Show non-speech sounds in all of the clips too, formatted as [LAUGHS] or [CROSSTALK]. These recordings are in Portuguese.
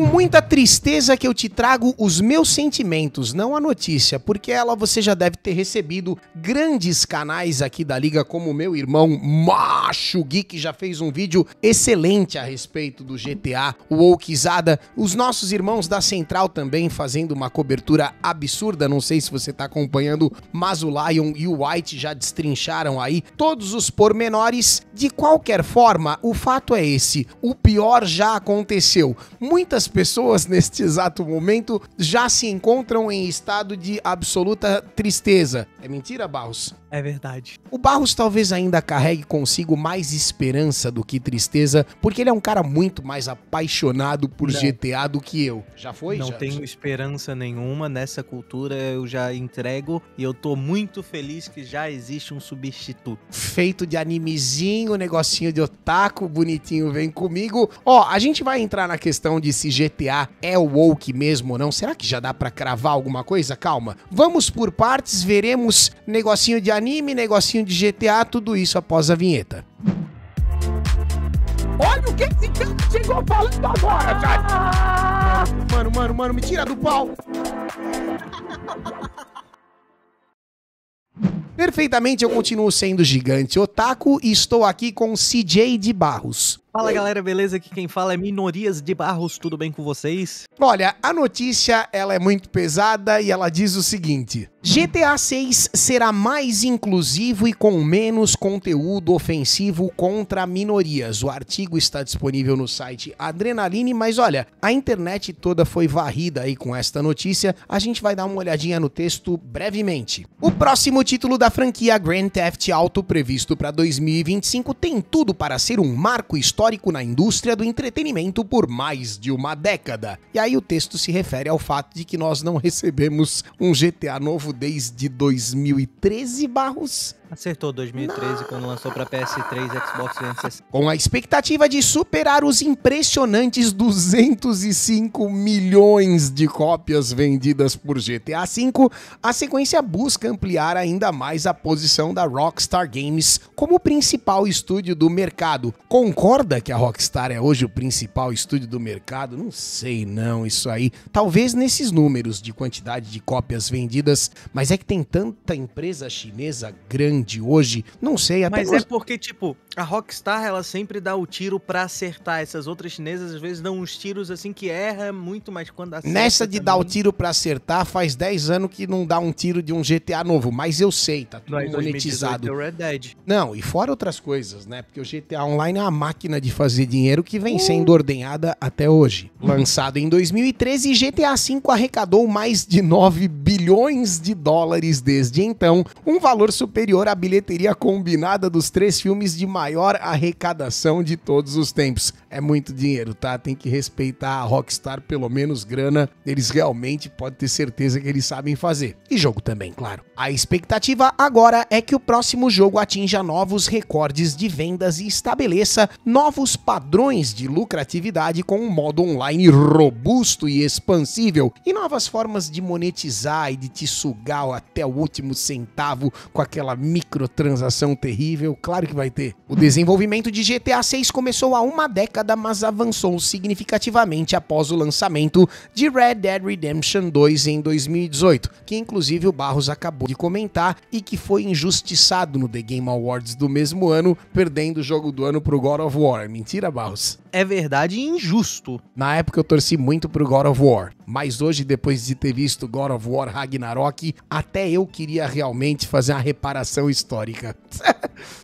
com muita tristeza que eu te trago os meus sentimentos, não a notícia, porque ela você já deve ter recebido grandes canais aqui da liga, como meu irmão Macho geek já fez um vídeo excelente a respeito do GTA, o Oukizada, os nossos irmãos da Central também fazendo uma cobertura absurda, não sei se você tá acompanhando, mas o Lion e o White já destrincharam aí todos os pormenores. De qualquer forma, o fato é esse, o pior já aconteceu. Muitas pessoas neste exato momento já se encontram em estado de absoluta tristeza. É mentira, Barros? É verdade. O Barros talvez ainda carregue consigo mais esperança do que tristeza, porque ele é um cara muito mais apaixonado por Não. GTA do que eu. Já foi? Não já? tenho esperança nenhuma nessa cultura, eu já entrego e eu tô muito feliz que já existe um substituto. Feito de animezinho, negocinho de otaku, bonitinho, vem comigo. Ó, a gente vai entrar na questão de se GTA é woke mesmo ou não. Será que já dá para cravar alguma coisa? Calma. Vamos por partes, veremos temos negocinho de anime, negocinho de GTA, tudo isso após a vinheta. Olha o que esse cara chegou falando agora, cara! Mano, mano, mano, me tira do pau! Perfeitamente, eu continuo sendo gigante otaku e estou aqui com CJ de Barros. Fala galera, beleza? Aqui quem fala é Minorias de Barros, tudo bem com vocês? Olha, a notícia ela é muito pesada e ela diz o seguinte: GTA 6 será mais inclusivo e com menos conteúdo ofensivo contra minorias. O artigo está disponível no site Adrenaline, mas olha, a internet toda foi varrida aí com esta notícia. A gente vai dar uma olhadinha no texto brevemente. O próximo título da franquia Grand Theft Auto previsto para 2025 tem tudo para ser um marco histórico histórico na indústria do entretenimento por mais de uma década. E aí o texto se refere ao fato de que nós não recebemos um GTA novo desde 2013 barros. Acertou 2013 quando lançou para PS3 e Xbox 360. Com a expectativa de superar os impressionantes 205 milhões de cópias vendidas por GTA V, a sequência busca ampliar ainda mais a posição da Rockstar Games como principal estúdio do mercado. Concorda que a Rockstar é hoje o principal estúdio do mercado? Não sei não, isso aí. Talvez nesses números de quantidade de cópias vendidas, mas é que tem tanta empresa chinesa grande hoje, não sei até Mas é porque tipo, a Rockstar ela sempre dá o tiro para acertar, essas outras chinesas às vezes dão uns tiros assim que erra muito, mas quando acerta Nessa de também... dar o tiro para acertar, faz 10 anos que não dá um tiro de um GTA novo, mas eu sei, tá tudo monetizado. É Red Dead. Não, e fora outras coisas, né? Porque o GTA Online é uma máquina de fazer dinheiro que vem sendo ordenhada até hoje. Lançado em 2013, GTA V arrecadou mais de 9 bilhões de dólares desde então, um valor superior à bilheteria combinada dos três filmes de maior arrecadação de todos os tempos. É muito dinheiro, tá? Tem que respeitar a Rockstar, pelo menos grana, eles realmente podem ter certeza que eles sabem fazer. E jogo também, claro. A expectativa agora é que o próximo jogo atinja novos recordes de vendas e estabeleça novos novos padrões de lucratividade com um modo online robusto e expansível e novas formas de monetizar e de te sugar até o último centavo com aquela microtransação terrível. Claro que vai ter. O desenvolvimento de GTA 6 começou há uma década, mas avançou significativamente após o lançamento de Red Dead Redemption 2 em 2018, que inclusive o Barros acabou de comentar e que foi injustiçado no The Game Awards do mesmo ano, perdendo o jogo do ano pro God of War. War. Mentira, Barros. É verdade e injusto. Na época eu torci muito pro God of War, mas hoje, depois de ter visto God of War Ragnarok, até eu queria realmente fazer uma reparação histórica. [LAUGHS]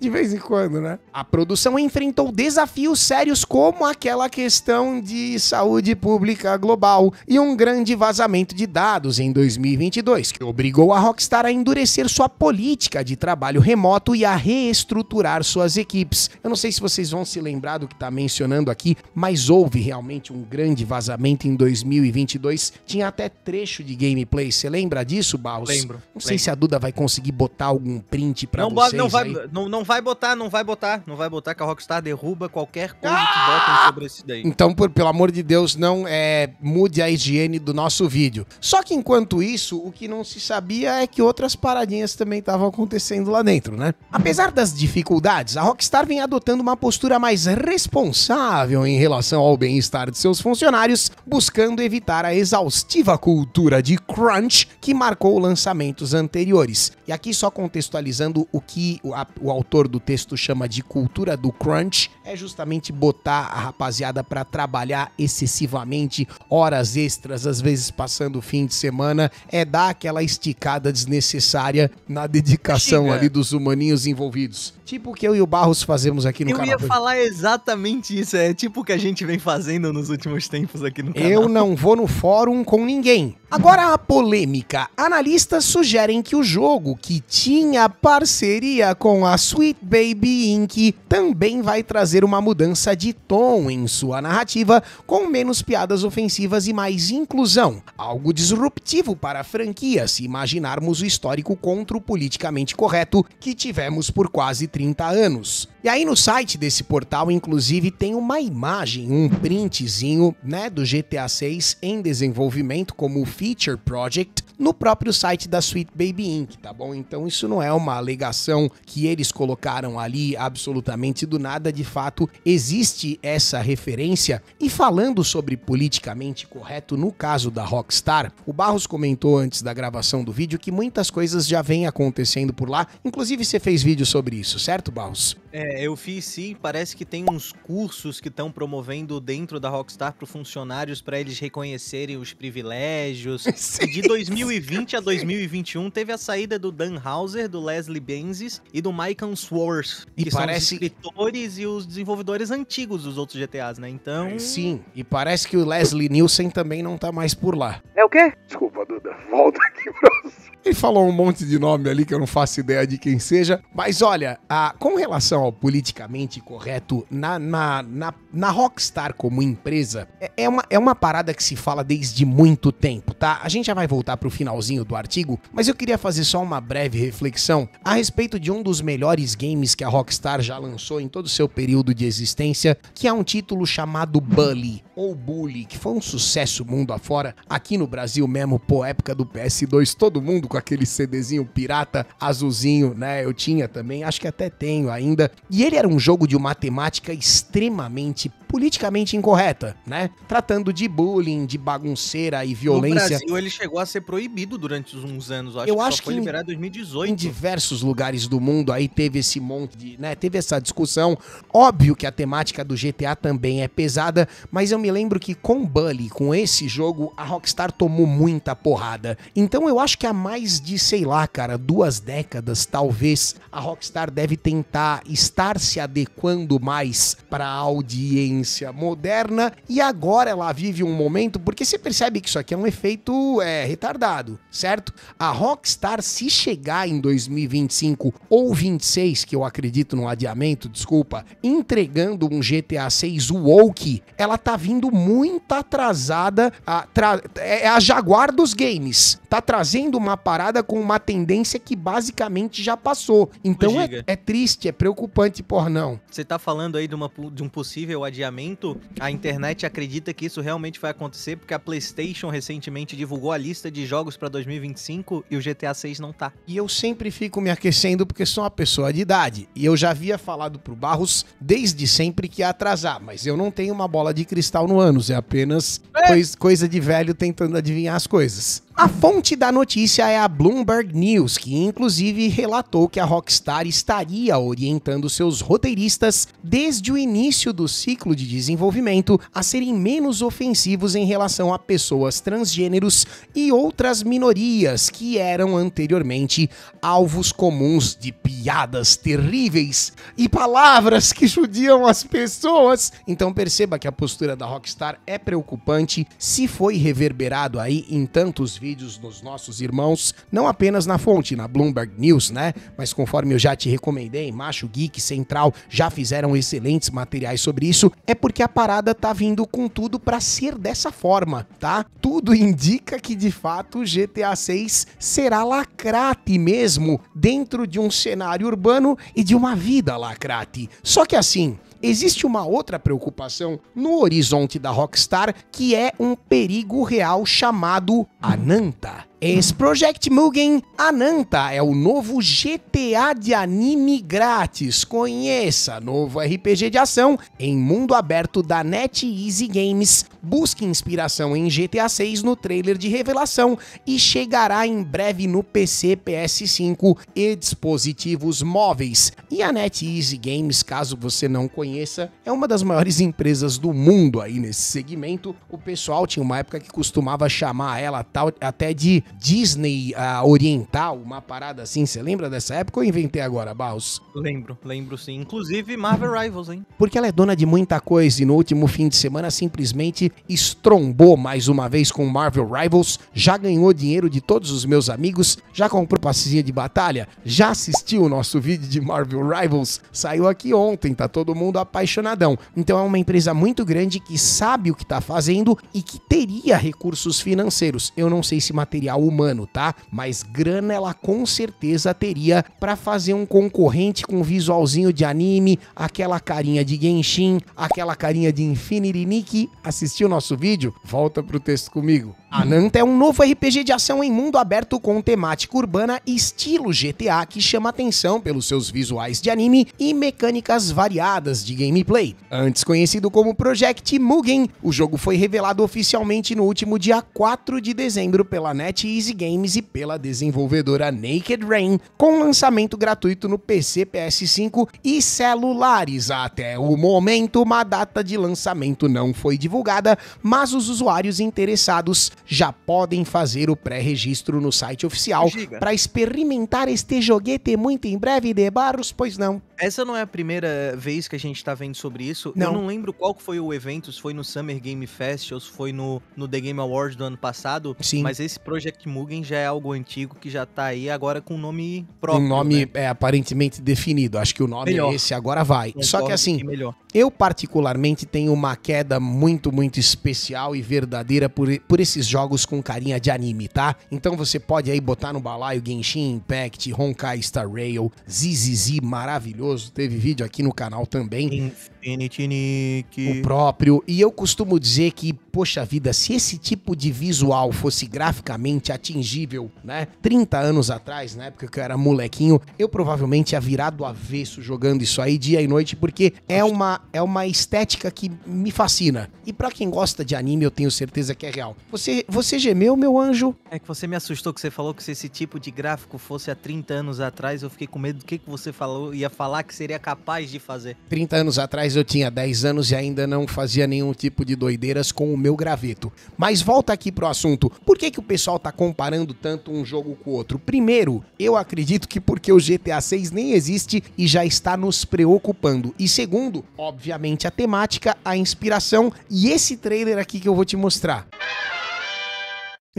de vez em quando, né? A produção enfrentou desafios sérios como aquela questão de saúde pública global e um grande vazamento de dados em 2022, que obrigou a Rockstar a endurecer sua política de trabalho remoto e a reestruturar suas equipes. Eu não sei se vocês vão se lembrar lembrado que está mencionando aqui, mas houve realmente um grande vazamento em 2022. Tinha até trecho de gameplay. Você lembra disso, Baus? Lembro. Não lembro. sei se a Duda vai conseguir botar algum print pra não, vocês. Não vai, não, não, vai botar, não vai botar. Não vai botar que a Rockstar derruba qualquer coisa ah! que botem sobre esse daí. Então, por, pelo amor de Deus, não é, mude a higiene do nosso vídeo. Só que enquanto isso, o que não se sabia é que outras paradinhas também estavam acontecendo lá dentro, né? Apesar das dificuldades, a Rockstar vem adotando uma postura mais é responsável em relação ao bem-estar de seus funcionários, buscando evitar a exaustiva cultura de crunch que marcou lançamentos anteriores. E aqui só contextualizando o que o, a, o autor do texto chama de cultura do crunch, é justamente botar a rapaziada para trabalhar excessivamente, horas extras, às vezes passando o fim de semana, é dar aquela esticada desnecessária na dedicação Chega. ali dos humaninhos envolvidos. Tipo o que eu e o Barros fazemos aqui no canal. Eu ia falar exatamente isso. É tipo o que a gente vem fazendo nos últimos tempos aqui no canal. Eu não vou no fórum com ninguém. Agora a polêmica. Analistas sugerem que o jogo, que tinha parceria com a Sweet Baby Inc., também vai trazer uma mudança de tom em sua narrativa, com menos piadas ofensivas e mais inclusão. Algo disruptivo para a franquia, se imaginarmos o histórico contra o politicamente correto que tivemos por quase 30 anos. E aí no site desse portal, inclusive tem uma imagem, um printzinho, né, do GTA 6 em desenvolvimento como feature project no próprio site da Sweet Baby Inc, tá bom? Então isso não é uma alegação que eles colocaram ali absolutamente do nada, de fato existe essa referência. E falando sobre politicamente correto no caso da Rockstar, o Barros comentou antes da gravação do vídeo que muitas coisas já vêm acontecendo por lá, inclusive você fez vídeo sobre isso, certo, Barros? É, eu fiz sim, parece que tem uns cursos que estão promovendo dentro da Rockstar para funcionários para eles reconhecerem os privilégios. [LAUGHS] Sim. de 2020 a 2021 teve a saída do Dan Hauser, do Leslie Benzies e do Michael Swartz, e que parece... são os escritores e os desenvolvedores antigos dos outros GTAs, né? Então... Sim, e parece que o Leslie Nielsen também não tá mais por lá. É o quê? Desculpa, Duda. Volta aqui pra você. Ele falou um monte de nome ali que eu não faço ideia de quem seja. Mas olha, a, com relação ao politicamente correto, na, na, na, na Rockstar como empresa, é, é, uma, é uma parada que se fala desde muito tempo, tá? A gente já vai voltar pro finalzinho do artigo, mas eu queria fazer só uma breve reflexão a respeito de um dos melhores games que a Rockstar já lançou em todo o seu período de existência, que é um título chamado Bully, ou Bully, que foi um sucesso mundo afora, aqui no Brasil mesmo, por época do PS2, todo mundo com aquele CDzinho pirata azulzinho, né? Eu tinha também, acho que até tenho ainda. E ele era um jogo de matemática extremamente politicamente incorreta, né? Tratando de bullying, de bagunceira e violência. No Brasil ele chegou a ser proibido durante uns anos, eu acho. Eu que acho que foi em, liberado em 2018. Em diversos lugares do mundo aí teve esse monte de, né, teve essa discussão. Óbvio que a temática do GTA também é pesada, mas eu me lembro que com Bully, com esse jogo, a Rockstar tomou muita porrada. Então eu acho que há mais de, sei lá, cara, duas décadas talvez a Rockstar deve tentar estar se adequando mais para audiência ciência moderna e agora ela vive um momento, porque você percebe que isso aqui é um efeito é, retardado, certo? A Rockstar, se chegar em 2025 ou 26, que eu acredito no adiamento, desculpa, entregando um GTA 6 woke, ela tá vindo muito atrasada, a, tra, é, é a Jaguar dos games, tá trazendo uma parada com uma tendência que basicamente já passou. Então é, é, triste, é preocupante, por não. Você tá falando aí de, uma, de um possível adiamento a internet acredita que isso realmente vai acontecer, porque a PlayStation recentemente divulgou a lista de jogos para 2025 e o GTA 6 não tá. E eu sempre fico me aquecendo porque sou uma pessoa de idade. E eu já havia falado pro Barros desde sempre que ia atrasar, mas eu não tenho uma bola de cristal no ânus, é apenas é. coisa de velho tentando adivinhar as coisas. A fonte da notícia é a Bloomberg News, que inclusive relatou que a Rockstar estaria orientando seus roteiristas desde o início do ciclo de desenvolvimento a serem menos ofensivos em relação a pessoas transgêneros e outras minorias que eram anteriormente alvos comuns de piadas terríveis e palavras que judiam as pessoas. Então perceba que a postura da Rockstar é preocupante se foi reverberado aí em tantos vídeos vídeos dos nossos irmãos, não apenas na fonte, na Bloomberg News, né? Mas conforme eu já te recomendei, Macho Geek Central já fizeram excelentes materiais sobre isso, é porque a parada tá vindo com tudo para ser dessa forma, tá? Tudo indica que de fato GTA 6 será lacrate mesmo dentro de um cenário urbano e de uma vida lacrate. Só que assim, existe uma outra preocupação no horizonte da Rockstar que é um perigo real chamado Ananta. Esse Project Mugen Ananta é o novo GTA de anime grátis. Conheça, novo RPG de ação em mundo aberto da NetEasy Games. Busque inspiração em GTA 6 no trailer de revelação e chegará em breve no PC, PS5 e dispositivos móveis. E a NetEasy Games, caso você não conheça, é uma das maiores empresas do mundo aí nesse segmento. O pessoal tinha uma época que costumava chamar ela tal, até de Disney uh, oriental, uma parada assim. Você lembra dessa época ou inventei agora, Baus? Lembro, lembro sim. Inclusive Marvel Rivals, hein? Porque ela é dona de muita coisa e no último fim de semana simplesmente estrombou mais uma vez com Marvel Rivals. Já ganhou dinheiro de todos os meus amigos, já comprou passezinha de batalha, já assistiu o nosso vídeo de Marvel Rivals. Saiu aqui ontem, tá todo mundo apaixonadão. Então é uma empresa muito grande que sabe o que tá fazendo e que teria recursos financeiros. Eu não sei se material capital humano, tá? Mas grana ela com certeza teria para fazer um concorrente com visualzinho de anime, aquela carinha de Genshin, aquela carinha de Infinity Nikki. Assistiu nosso vídeo? Volta pro texto comigo. Ananta é um novo RPG de ação em mundo aberto com temática urbana estilo GTA que chama atenção pelos seus visuais de anime e mecânicas variadas de gameplay. Antes conhecido como Project Mugen, o jogo foi revelado oficialmente no último dia 4 de dezembro pela NetEase Games e pela desenvolvedora Naked Rain, com lançamento gratuito no PC, PS5 e celulares. Até o momento, uma data de lançamento não foi divulgada, mas os usuários interessados já podem fazer o pré-registro no site oficial para experimentar este joguete muito em breve de barros, pois não? Essa não é a primeira vez que a gente tá vendo sobre isso. Não. Eu não lembro qual foi o evento, se foi no Summer Game Fest ou se foi no, no The Game Awards do ano passado. Sim. Mas esse Project Mugen já é algo antigo que já tá aí agora com nome próprio. Um nome né? é aparentemente definido. Acho que o nome melhor. é esse, agora vai. Só que assim, que eu particularmente tenho uma queda muito, muito especial e verdadeira por, por esses jogos com carinha de anime, tá? Então você pode aí botar no balaio Genshin Impact, Honkai Star Rail, ZZZ maravilhoso maravilhoso. Teve vídeo aqui no canal também. Sim. Tinitinique. O próprio. E eu costumo dizer que, poxa vida, se esse tipo de visual fosse graficamente atingível, né? 30 anos atrás, na época que eu era molequinho, eu provavelmente ia virar do avesso jogando isso aí dia e noite, porque é uma, é uma estética que me fascina. E para quem gosta de anime, eu tenho certeza que é real. Você, você gemeu, meu anjo? É que você me assustou que você falou que se esse tipo de gráfico fosse há 30 anos atrás, eu fiquei com medo do que, que você falou, ia falar que seria capaz de fazer. 30 anos atrás eu tinha 10 anos e ainda não fazia nenhum tipo de doideiras com o meu graveto. Mas volta aqui pro assunto. Por que, que o pessoal tá comparando tanto um jogo com o outro? Primeiro, eu acredito que porque o GTA 6 nem existe e já está nos preocupando. E segundo, obviamente a temática, a inspiração e esse trailer aqui que eu vou te mostrar. Música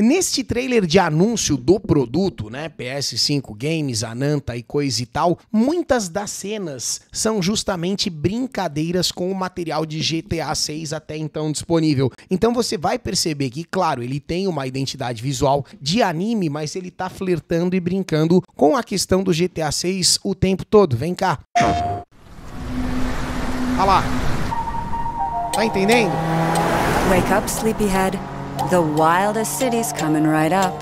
Neste trailer de anúncio do produto, né, PS5 Games, Ananta e coisa e tal, muitas das cenas são justamente brincadeiras com o material de GTA 6 até então disponível. Então você vai perceber que, claro, ele tem uma identidade visual de anime, mas ele tá flertando e brincando com a questão do GTA 6 o tempo todo. Vem cá. Olha lá. Tá entendendo? Wake up, sleepyhead. The wildest city's coming right up.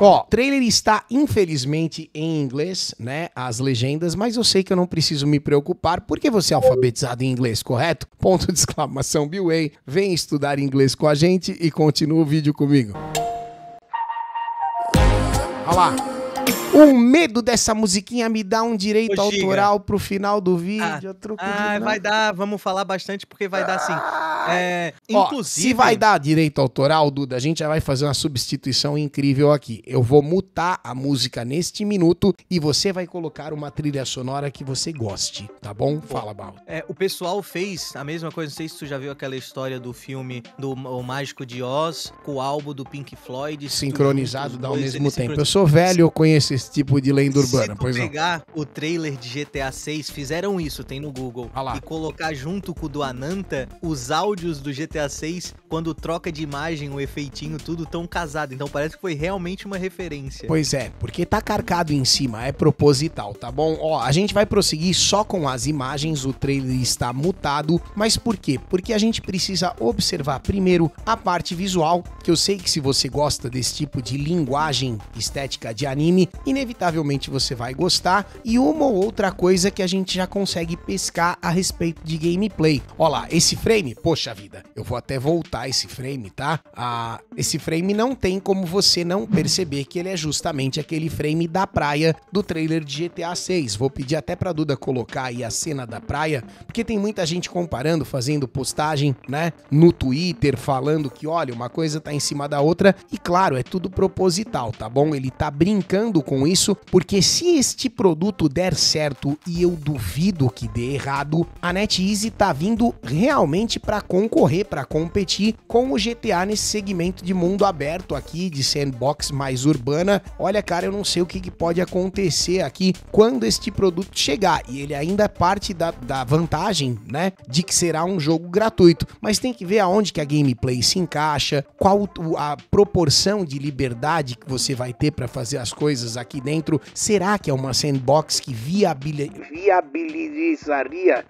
Ó, o trailer está infelizmente em inglês, né? As legendas, mas eu sei que eu não preciso me preocupar, porque você é alfabetizado em inglês, correto? Ponto de exclamação Bilway. Vem estudar inglês com a gente e continua o vídeo comigo. Olha lá. O medo dessa musiquinha me dá um direito Ô, autoral pro final do vídeo. Ah, ah vai dar, vamos falar bastante porque vai ah. dar sim. É, Ó, Se vai dar direito autoral, Duda, a gente já vai fazer uma substituição incrível aqui. Eu vou mutar a música neste minuto e você vai colocar uma trilha sonora que você goste, tá bom? Fala, Bal. É, o pessoal fez a mesma coisa, não sei se tu já viu aquela história do filme do o Mágico de Oz com o álbum do Pink Floyd. Sincronizado, dá ao mesmo tempo. Eu sou velho, eu conheço esse esse tipo de lenda urbana. Se tu pois pegar não. o trailer de GTA 6, fizeram isso, tem no Google, ah e colocar junto com o do Ananta os áudios do GTA 6 quando troca de imagem, o efeitinho, tudo tão casado. Então parece que foi realmente uma referência. Pois é, porque tá carcado em cima, é proposital, tá bom? Ó, a gente vai prosseguir só com as imagens, o trailer está mutado, mas por quê? Porque a gente precisa observar primeiro a parte visual, que eu sei que se você gosta desse tipo de linguagem estética de anime, inevitavelmente você vai gostar, e uma ou outra coisa que a gente já consegue pescar a respeito de gameplay. Olha lá, esse frame, poxa vida, eu vou até voltar esse frame, tá? Ah, esse frame não tem como você não perceber que ele é justamente aquele frame da praia do trailer de GTA 6. Vou pedir até pra Duda colocar aí a cena da praia, porque tem muita gente comparando, fazendo postagem, né, no Twitter, falando que, olha, uma coisa tá em cima da outra, e claro, é tudo proposital, tá bom? Ele tá brincando com isso, porque se este produto der certo e eu duvido que dê errado, a NetEase tá vindo realmente para concorrer, para competir com o GTA nesse segmento de mundo aberto aqui, de sandbox mais urbana. Olha, cara, eu não sei o que, que pode acontecer aqui quando este produto chegar. E ele ainda é parte da, da vantagem, né, de que será um jogo gratuito. Mas tem que ver aonde que a gameplay se encaixa, qual a proporção de liberdade que você vai ter para fazer as coisas aqui aqui dentro, será que é uma sandbox que viabilizaria? Viabilizaria.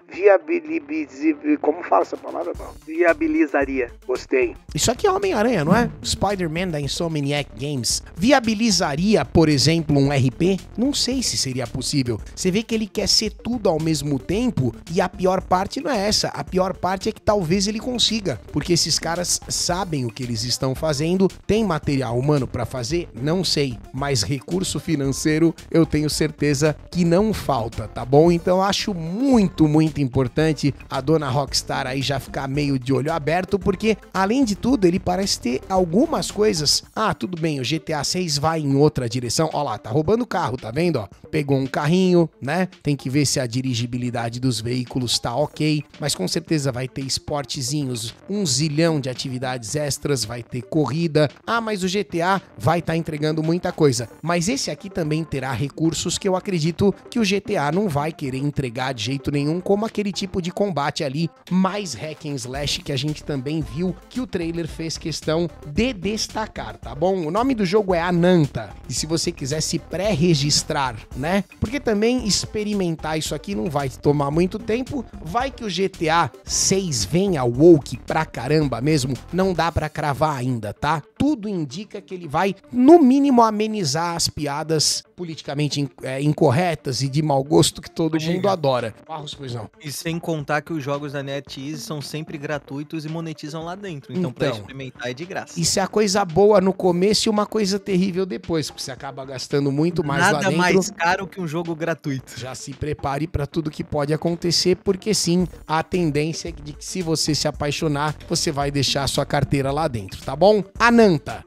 Como fala essa palavra, não? Viabilizaria. Gostei. Isso aqui é Homem-Aranha, não é? Spider-Man da Insomniac Games. Viabilizaria, por exemplo, um RP? Não sei se seria possível. Você vê que ele quer ser tudo ao mesmo tempo e a pior parte não é essa. A pior parte é que talvez ele consiga, porque esses caras sabem o que eles estão fazendo, tem material humano para fazer, não sei, mas recurso financeiro financeiro, eu tenho certeza que não falta, tá bom? Então acho muito, muito importante a dona Rockstar aí já ficar meio de olho aberto, porque além de tudo, ele parece ter algumas coisas. Ah, tudo bem, o GTA 6 vai em outra direção. Ó lá, tá roubando o carro, tá vendo? Ó, pegou um carrinho, né? Tem que ver se a dirigibilidade dos veículos tá ok, mas com certeza vai ter esportezinhos, um zilhão de atividades extras, vai ter corrida. Ah, mas o GTA vai estar tá entregando muita coisa. Mas esse aqui que também terá recursos que eu acredito que o GTA não vai querer entregar de jeito nenhum, como aquele tipo de combate ali mais hack and slash que a gente também viu que o trailer fez questão de destacar, tá bom? O nome do jogo é Ananta, e se você quiser se pré-registrar, né? Porque também experimentar isso aqui não vai tomar muito tempo, vai que o GTA 6 venha woke pra caramba mesmo, não dá para cravar ainda, tá? Tudo indica que ele vai no mínimo amenizar as piadas piadas politicamente é, incorretas e de mau gosto que todo mundo adora. Barros, pois não. E sem contar que os jogos da NetEase são sempre gratuitos e monetizam lá dentro. Então, então pra experimentar é de graça. Isso é a coisa boa no começo e uma coisa terrível depois, porque você acaba gastando muito mais Nada lá dentro. Nada mais caro que um jogo gratuito. Já se prepare para tudo que pode acontecer, porque sim, a tendência é de que se você se apaixonar, você vai deixar a sua carteira lá dentro, tá bom? Ananta.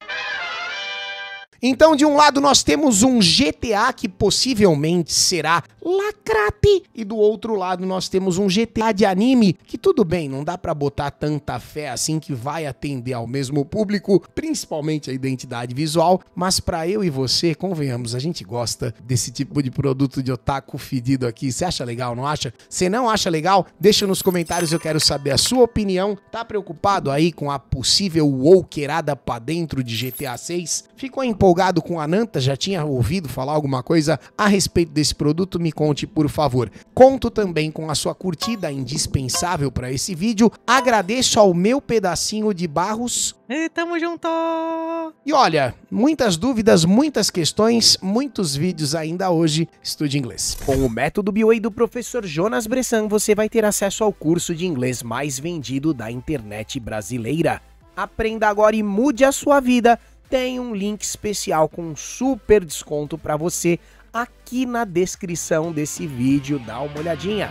Então, de um lado, nós temos um GTA que possivelmente será lacrate, e do outro lado, nós temos um GTA de anime que, tudo bem, não dá para botar tanta fé assim que vai atender ao mesmo público, principalmente a identidade visual, mas para eu e você, convenhamos, a gente gosta desse tipo de produto de otaku fedido aqui. Você acha legal, não acha? Você não acha legal? Deixa nos comentários, eu quero saber a sua opinião. Tá preocupado aí com a possível wokerada pra dentro de GTA 6? Ficou empolgado? empolgado com a Nanta, já tinha ouvido falar alguma coisa a respeito desse produto, me conte por favor. Conto também com a sua curtida indispensável para esse vídeo. Agradeço ao meu pedacinho de barros. E tamo junto! E olha, muitas dúvidas, muitas questões, muitos vídeos ainda hoje. Estude inglês. Com o método Bioe do professor Jonas Bressan, você vai ter acesso ao curso de inglês mais vendido da internet brasileira. Aprenda agora e mude a sua vida tem um link especial com um super desconto para você aqui na descrição desse vídeo. Dá uma olhadinha.